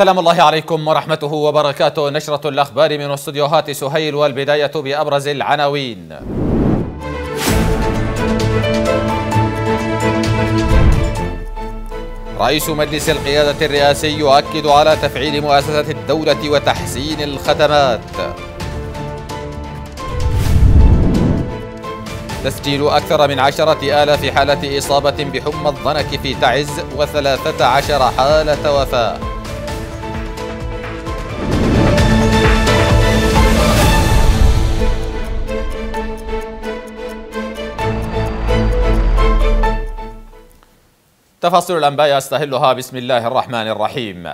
سلام الله عليكم ورحمته وبركاته نشرة الأخبار من استديوهات سهيل والبداية بأبرز العناوين رئيس مجلس القيادة الرئاسي يؤكد على تفعيل مؤسسة الدولة وتحسين الخدمات تسجيل أكثر من عشرة آلاف حالة إصابة بحمى الضنك في تعز وثلاثة عشر حالة وفاة تفاصيل الأنباء يستهلها بسم الله الرحمن الرحيم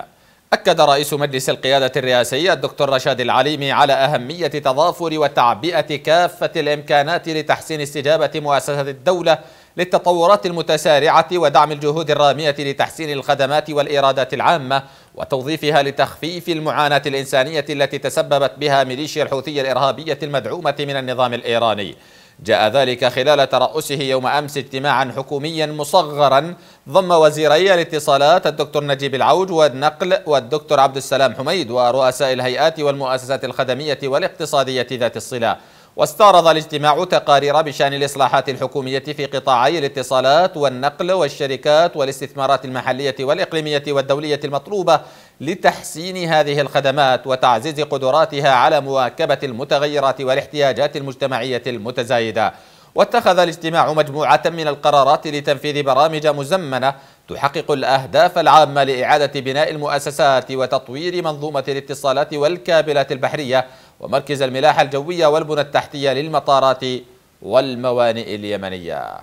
أكد رئيس مجلس القيادة الرئاسي الدكتور رشاد العليمي على أهمية تضافر وتعبئة كافة الإمكانات لتحسين استجابة مؤسسة الدولة للتطورات المتسارعة ودعم الجهود الرامية لتحسين الخدمات والإيرادات العامة وتوظيفها لتخفيف المعاناة الإنسانية التي تسببت بها ميليشيا الحوثية الإرهابية المدعومة من النظام الإيراني جاء ذلك خلال ترأسه يوم أمس اجتماعا حكوميا مصغرا ضم وزيري الاتصالات الدكتور نجيب العوج والنقل والدكتور عبد السلام حميد ورؤساء الهيئات والمؤسسات الخدمية والاقتصادية ذات الصلة واستعرض الاجتماع تقارير بشأن الإصلاحات الحكومية في قطاعي الاتصالات والنقل والشركات والاستثمارات المحلية والإقليمية والدولية المطلوبة لتحسين هذه الخدمات وتعزيز قدراتها على مواكبة المتغيرات والاحتياجات المجتمعية المتزايدة واتخذ الاجتماع مجموعة من القرارات لتنفيذ برامج مزمنة تحقق الأهداف العامة لإعادة بناء المؤسسات وتطوير منظومة الاتصالات والكابلات البحرية ومركز الملاحة الجوية والبنى التحتية للمطارات والموانئ اليمنية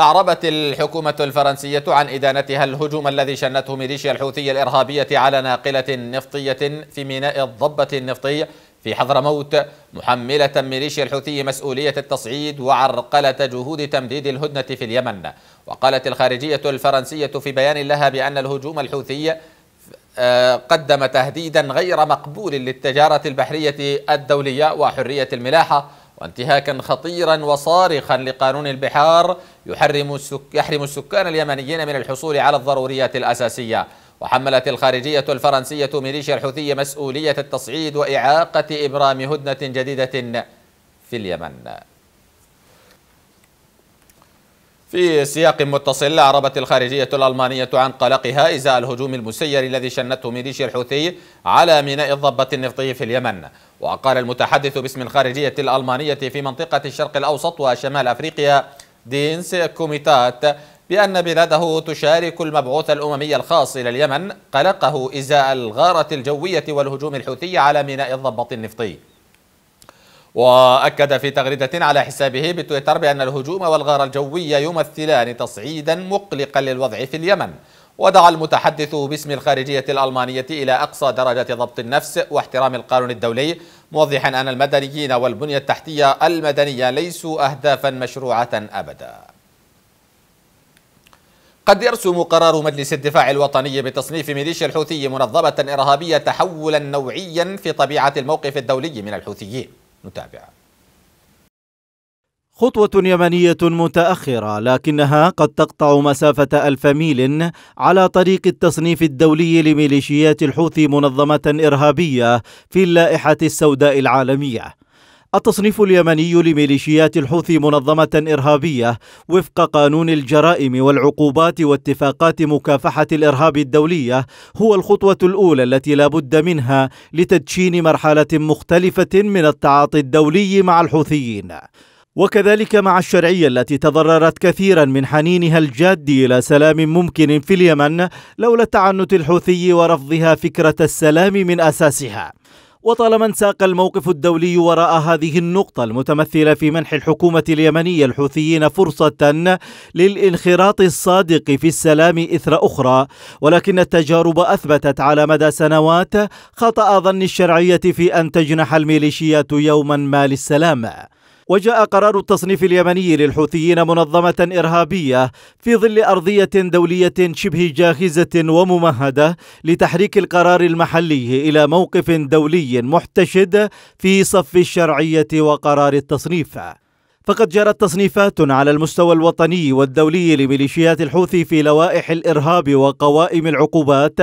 أعربت الحكومة الفرنسية عن إدانتها الهجوم الذي شنته ميليشيا الحوثية الإرهابية على ناقلة نفطية في ميناء الضبة النفطي في حضرموت محملة ميليشيا الحوثي مسؤولية التصعيد وعرقلة جهود تمديد الهدنة في اليمن وقالت الخارجية الفرنسية في بيان لها بأن الهجوم الحوثي آه، قدم تهديدا غير مقبول للتجارة البحرية الدولية وحرية الملاحة وانتهاكا خطيرا وصارخا لقانون البحار يحرم, السك... يحرم السكان اليمنيين من الحصول على الضروريات الأساسية وحملت الخارجية الفرنسية ميليشيا الحوثية مسؤولية التصعيد وإعاقة إبرام هدنة جديدة في اليمن في سياق متصل أعربت الخارجية الألمانية عن قلقها إزاء الهجوم المسير الذي شنته ميليشيا الحوثي على ميناء الضبة النفطي في اليمن وقال المتحدث باسم الخارجية الألمانية في منطقة الشرق الأوسط وشمال أفريقيا دينس كوميتات بأن بلاده تشارك المبعوث الأممي الخاص إلى اليمن قلقه إزاء الغارة الجوية والهجوم الحوثي على ميناء الضبة النفطي وأكد في تغريدة على حسابه بتويتر بأن الهجوم والغارة الجوية يمثلان تصعيدا مقلقا للوضع في اليمن ودعا المتحدث باسم الخارجية الألمانية إلى أقصى درجة ضبط النفس واحترام القانون الدولي موضحا أن المدنيين والبنية التحتية المدنية ليسوا أهدافا مشروعة أبدا قد يرسم قرار مجلس الدفاع الوطني بتصنيف ميليشيا الحوثي منظمة إرهابية تحولا نوعيا في طبيعة الموقف الدولي من الحوثيين نتابع خطوة يمنية متأخرة لكنها قد تقطع مسافة ألف ميل على طريق التصنيف الدولي لميليشيات الحوثي منظمة إرهابية في اللائحة السوداء العالمية التصنيف اليمني لميليشيات الحوثي منظمة إرهابية وفق قانون الجرائم والعقوبات واتفاقات مكافحة الإرهاب الدولية هو الخطوة الأولى التي لا بد منها لتدشين مرحلة مختلفة من التعاطي الدولي مع الحوثيين وكذلك مع الشرعية التي تضررت كثيرا من حنينها الجاد إلى سلام ممكن في اليمن لولا تعنت الحوثي ورفضها فكرة السلام من أساسها وطالما انساق الموقف الدولي وراء هذه النقطة المتمثلة في منح الحكومة اليمنية الحوثيين فرصة للانخراط الصادق في السلام إثر أخرى ولكن التجارب أثبتت على مدى سنوات خطأ ظن الشرعية في أن تجنح الميليشيات يوما ما للسلام وجاء قرار التصنيف اليمني للحوثيين منظمة إرهابية في ظل أرضية دولية شبه جاهزة وممهدة لتحريك القرار المحلي إلى موقف دولي محتشد في صف الشرعية وقرار التصنيف فقد جرت تصنيفات على المستوى الوطني والدولي لميليشيات الحوثي في لوائح الارهاب وقوائم العقوبات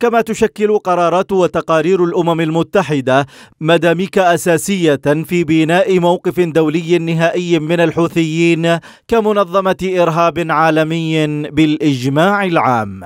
كما تشكل قرارات وتقارير الامم المتحده مداميك اساسيه في بناء موقف دولي نهائي من الحوثيين كمنظمه ارهاب عالمي بالاجماع العام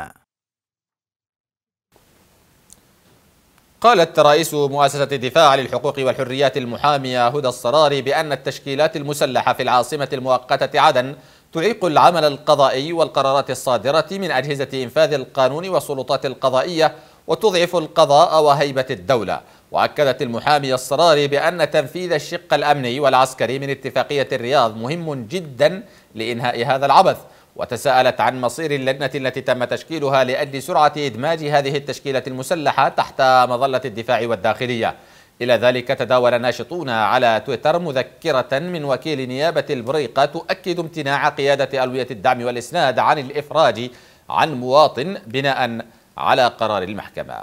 قالت رئيس مؤسسة الدفاع للحقوق والحريات المحامية هدى الصراري بأن التشكيلات المسلحة في العاصمة المؤقتة عدن تعيق العمل القضائي والقرارات الصادرة من أجهزة إنفاذ القانون والسلطات القضائية وتضعف القضاء وهيبة الدولة وأكدت المحامية الصراري بأن تنفيذ الشق الأمني والعسكري من اتفاقية الرياض مهم جدا لإنهاء هذا العبث وتساءلت عن مصير اللجنة التي تم تشكيلها لأجل سرعة إدماج هذه التشكيلة المسلحة تحت مظلة الدفاع والداخلية إلى ذلك تداول ناشطون على تويتر مذكرة من وكيل نيابة البريقة تؤكد امتناع قيادة ألوية الدعم والإسناد عن الإفراج عن مواطن بناء على قرار المحكمة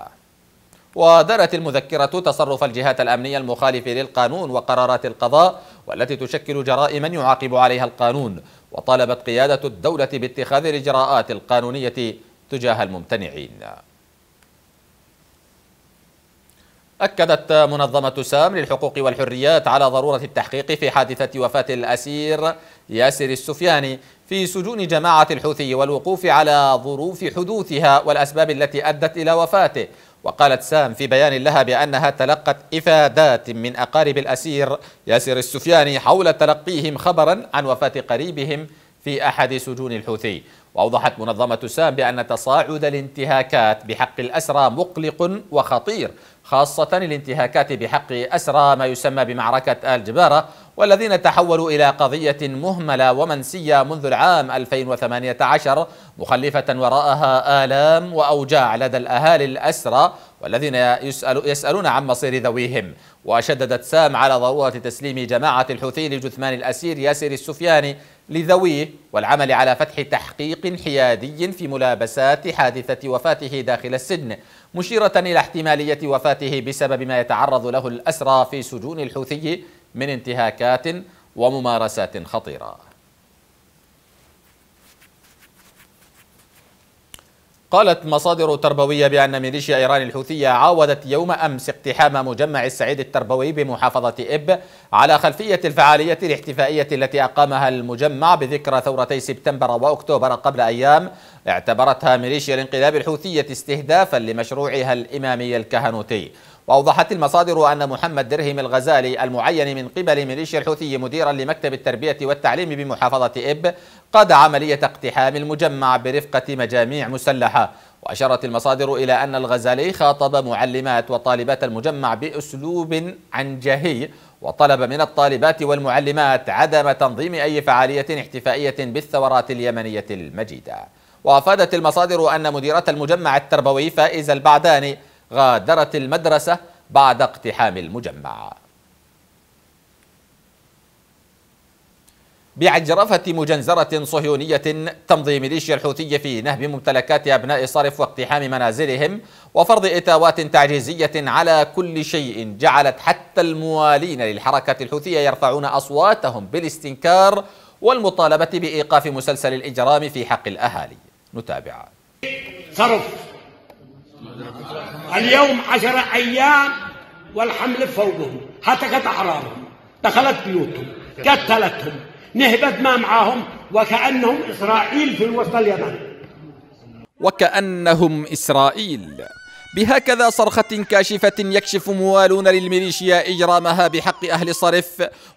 ودرت المذكرة تصرف الجهات الأمنية المخالفة للقانون وقرارات القضاء والتي تشكل جرائما يعاقب عليها القانون وطالبت قيادة الدولة باتخاذ الإجراءات القانونية تجاه الممتنعين أكدت منظمة سام للحقوق والحريات على ضرورة التحقيق في حادثة وفاة الأسير ياسر السفياني في سجون جماعة الحوثي والوقوف على ظروف حدوثها والأسباب التي أدت إلى وفاته وقالت سام في بيان لها بأنها تلقت إفادات من أقارب الأسير ياسر السفياني حول تلقيهم خبرا عن وفاة قريبهم في أحد سجون الحوثي وأوضحت منظمة سام بأن تصاعد الانتهاكات بحق الأسرى مقلق وخطير خاصة الانتهاكات بحق أسرى ما يسمى بمعركة آل جبارة والذين تحولوا إلى قضية مهملة ومنسية منذ العام 2018 مخلفة وراءها آلام وأوجاع لدى الأهالي الأسرى والذين يسأل يسألون عن مصير ذويهم وشددت سام على ضرورة تسليم جماعة الحوثي لجثمان الأسير ياسر السفياني لذويه والعمل على فتح تحقيق حيادي في ملابسات حادثة وفاته داخل السجن مشيرة إلى احتمالية وفاته بسبب ما يتعرض له الأسرى في سجون الحوثي من انتهاكات وممارسات خطيرة قالت مصادر تربوية بأن ميليشيا إيران الحوثية عاودت يوم أمس اقتحام مجمع السعيد التربوي بمحافظة إب على خلفية الفعالية الاحتفائية التي أقامها المجمع بذكرى ثورتي سبتمبر وأكتوبر قبل أيام اعتبرتها ميليشيا الانقلاب الحوثية استهدافا لمشروعها الإمامي الكهنوتي وأوضحت المصادر أن محمد درهم الغزالي المعين من قبل ميليشيا الحوثي مديرا لمكتب التربية والتعليم بمحافظة إب قاد عملية اقتحام المجمع برفقة مجاميع مسلحة وأشارت المصادر إلى أن الغزالي خاطب معلمات وطالبات المجمع بأسلوب عنجهي وطلب من الطالبات والمعلمات عدم تنظيم أي فعالية احتفائية بالثورات اليمنية المجيدة وأفادت المصادر أن مديرة المجمع التربوي فائز البعداني غادرت المدرسة بعد اقتحام المجمع بعجرفة مجنزرة صهيونية تمضي ميليشيا الحوثية في نهب ممتلكات أبناء صرف واقتحام منازلهم وفرض إتاوات تعجيزية على كل شيء جعلت حتى الموالين للحركة الحوثية يرفعون أصواتهم بالاستنكار والمطالبة بإيقاف مسلسل الإجرام في حق الأهالي نتابع صرف اليوم عشرة أيام والحمل فوقهم هتكت أحرارهم دخلت بيوتهم قتلتهم نهبت ما معاهم وكأنهم إسرائيل في الوسط اليمن وكأنهم إسرائيل بهكذا صرخة كاشفة يكشف موالون للميليشيا إجرامها بحق أهل صرف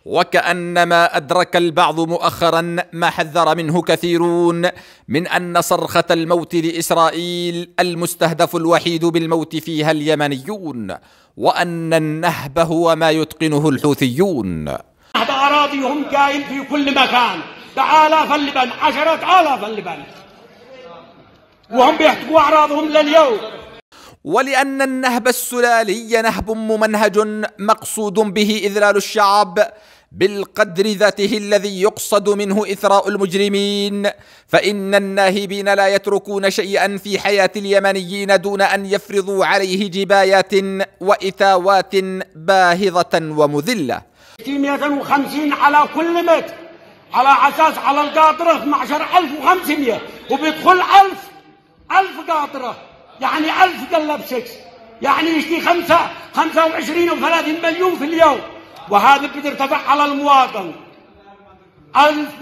وكأنما أدرك البعض مؤخرا ما حذر منه كثيرون من أن صرخة الموت لإسرائيل المستهدف الوحيد بالموت فيها اليمنيون وأن النهب هو ما يتقنه الحوثيون نهب أراضيهم كائن في كل مكان بآلاف اللبن عشرة آلاف اللبن وهم بيحتقوا أعراضهم لليوم ولأن النهب السلالي نهب ممنهج مقصود به إذلال الشعب بالقدر ذاته الذي يقصد منه إثراء المجرمين فإن الناهبين لا يتركون شيئا في حياة اليمنيين دون أن يفرضوا عليه جبايات وإثاوات باهظة ومذلة 250 على كل متر على أساس على القاطرة 12500 وبيدخل 1000 1000 قاطرة يعني ألف قلب سكس يعني يشتي خمسة خمسة وعشرين وثلاثين مليون في اليوم وهذا بترتفع على المواطن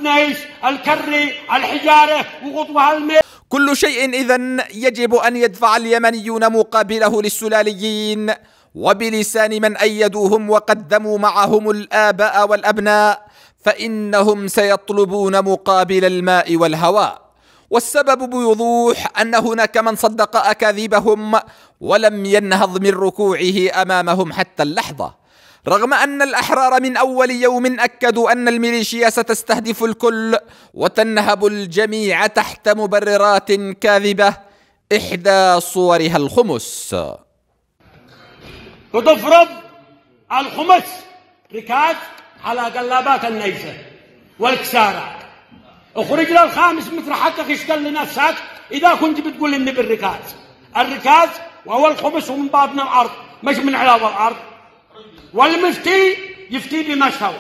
نيش الكري الحجارة وغطوها المي كل شيء إذا يجب أن يدفع اليمنيون مقابله للسلاليين وبلسان من أيدوهم وقدموا معهم الآباء والأبناء فإنهم سيطلبون مقابل الماء والهواء والسبب بوضوح أن هناك من صدق أكاذيبهم ولم ينهض من ركوعه أمامهم حتى اللحظة رغم أن الأحرار من أول يوم أكدوا أن الميليشيا ستستهدف الكل وتنهب الجميع تحت مبررات كاذبة إحدى صورها الخمس وتفرض الخمس ركعات على قلابات النيزة والكسارات اخرج الخامس يشتغل لنا الساك اذا كنت بتقول اني بالركاز الركاز وهو الخبز ومن باطن الارض مش من علاوة الارض والمفتي يفتي بما شاء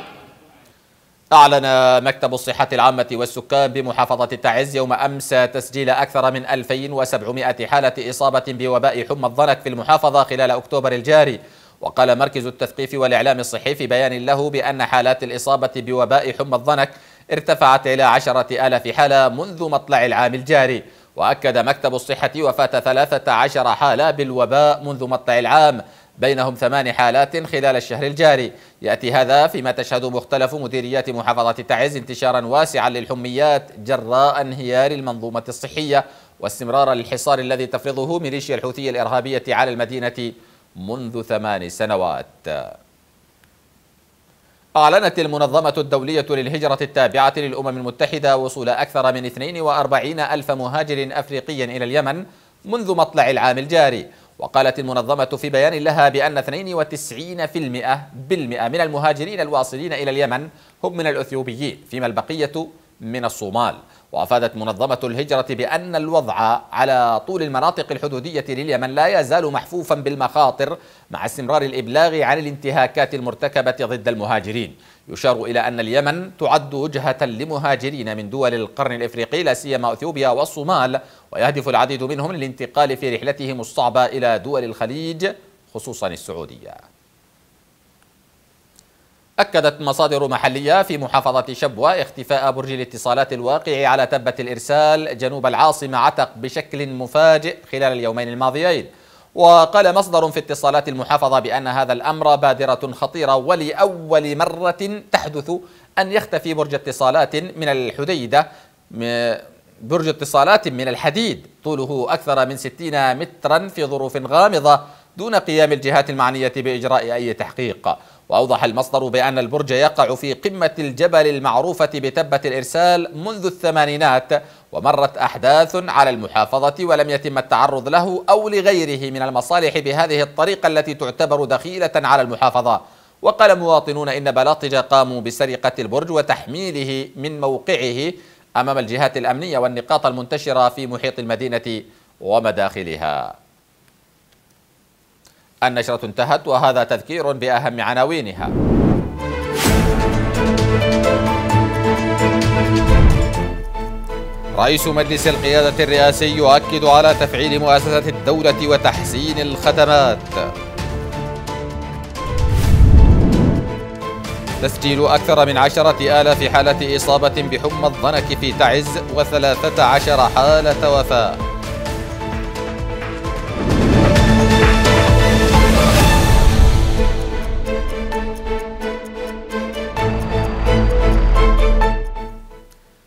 أعلن مكتب الصحة العامة والسكان بمحافظة التعز يوم أمس تسجيل أكثر من 2700 حالة إصابة بوباء حمى الضنك في المحافظة خلال أكتوبر الجاري وقال مركز التثقيف والإعلام الصحي في بيان له بأن حالات الإصابة بوباء حمى الضنك ارتفعت إلى عشرة ألاف حالة منذ مطلع العام الجاري وأكد مكتب الصحة وفاة 13 حالة بالوباء منذ مطلع العام بينهم ثمان حالات خلال الشهر الجاري يأتي هذا فيما تشهد مختلف مديريات محافظة تعز انتشارا واسعا للحميات جراء انهيار المنظومة الصحية واستمرار الحصار الذي تفرضه ميليشيا الحوثية الإرهابية على المدينة منذ ثمان سنوات أعلنت المنظمة الدولية للهجرة التابعة للأمم المتحدة وصول أكثر من 42 ألف مهاجر أفريقي إلى اليمن منذ مطلع العام الجاري وقالت المنظمة في بيان لها بأن 92% بالمئة من المهاجرين الواصلين إلى اليمن هم من الأثيوبيين فيما البقية من الصومال وأفادت منظمة الهجرة بأن الوضع على طول المناطق الحدودية لليمن لا يزال محفوفا بالمخاطر مع استمرار الإبلاغ عن الانتهاكات المرتكبة ضد المهاجرين يشار إلى أن اليمن تعد وجهة لمهاجرين من دول القرن الإفريقي لا سيما أثيوبيا والصومال ويهدف العديد منهم للانتقال في رحلتهم الصعبة إلى دول الخليج خصوصا السعودية أكدت مصادر محلية في محافظة شبوة اختفاء برج الاتصالات الواقع على تبة الإرسال جنوب العاصمة عتق بشكل مفاجئ خلال اليومين الماضيين وقال مصدر في اتصالات المحافظة بأن هذا الأمر بادرة خطيرة ولأول مرة تحدث أن يختفي برج اتصالات من الحديدة برج اتصالات من الحديد طوله أكثر من 60 مترا في ظروف غامضة دون قيام الجهات المعنية بإجراء أي تحقيق وأوضح المصدر بأن البرج يقع في قمة الجبل المعروفة بتبة الإرسال منذ الثمانينات ومرت أحداث على المحافظة ولم يتم التعرض له أو لغيره من المصالح بهذه الطريقة التي تعتبر دخيلة على المحافظة وقال مواطنون إن بلاطج قاموا بسرقة البرج وتحميله من موقعه أمام الجهات الأمنية والنقاط المنتشرة في محيط المدينة ومداخلها النشرة انتهت وهذا تذكير بأهم عناوينها رئيس مجلس القيادة الرئاسي يؤكد على تفعيل مؤسسة الدولة وتحسين الخدمات تسجيل أكثر من عشرة آلاف حالة إصابة بحمى الضنك في تعز وثلاثة عشر حالة وفاة